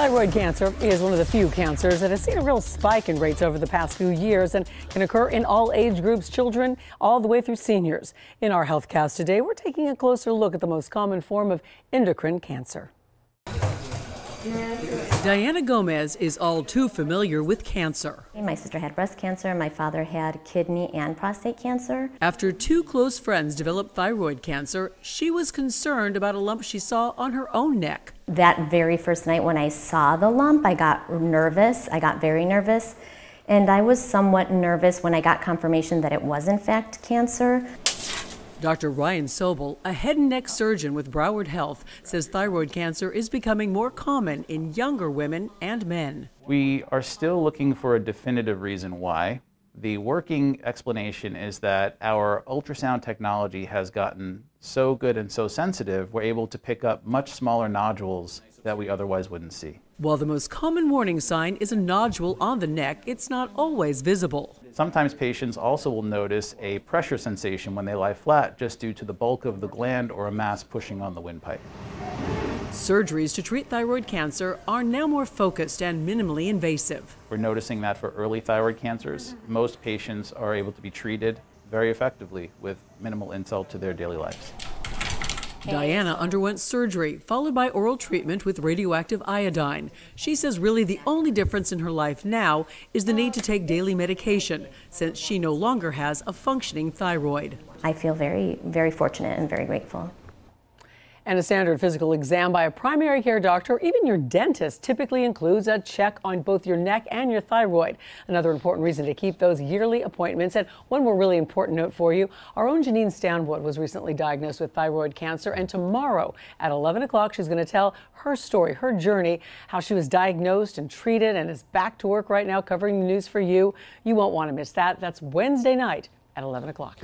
Thyroid cancer is one of the few cancers that has seen a real spike in rates over the past few years and can occur in all age groups, children all the way through seniors. In our HealthCast today, we're taking a closer look at the most common form of endocrine cancer. Diana Gomez is all too familiar with cancer. My sister had breast cancer, my father had kidney and prostate cancer. After two close friends developed thyroid cancer, she was concerned about a lump she saw on her own neck that very first night when I saw the lump, I got nervous. I got very nervous. And I was somewhat nervous when I got confirmation that it was, in fact, cancer. Dr. Ryan Sobel, a head and neck surgeon with Broward Health, says thyroid cancer is becoming more common in younger women and men. We are still looking for a definitive reason why. The working explanation is that our ultrasound technology has gotten so good and so sensitive, we're able to pick up much smaller nodules that we otherwise wouldn't see. While the most common warning sign is a nodule on the neck, it's not always visible. Sometimes patients also will notice a pressure sensation when they lie flat just due to the bulk of the gland or a mass pushing on the windpipe. Surgeries to treat thyroid cancer are now more focused and minimally invasive. We're noticing that for early thyroid cancers, most patients are able to be treated very effectively with minimal insult to their daily lives. Diana underwent surgery, followed by oral treatment with radioactive iodine. She says really the only difference in her life now is the need to take daily medication, since she no longer has a functioning thyroid. I feel very, very fortunate and very grateful. And a standard physical exam by a primary care doctor even your dentist typically includes a check on both your neck and your thyroid. Another important reason to keep those yearly appointments. And one more really important note for you our own Janine Stanwood was recently diagnosed with thyroid cancer, and tomorrow at 11 o'clock, she's going to tell her story, her journey, how she was diagnosed and treated, and is back to work right now covering the news for you. You won't want to miss that. That's Wednesday night at 11 o'clock.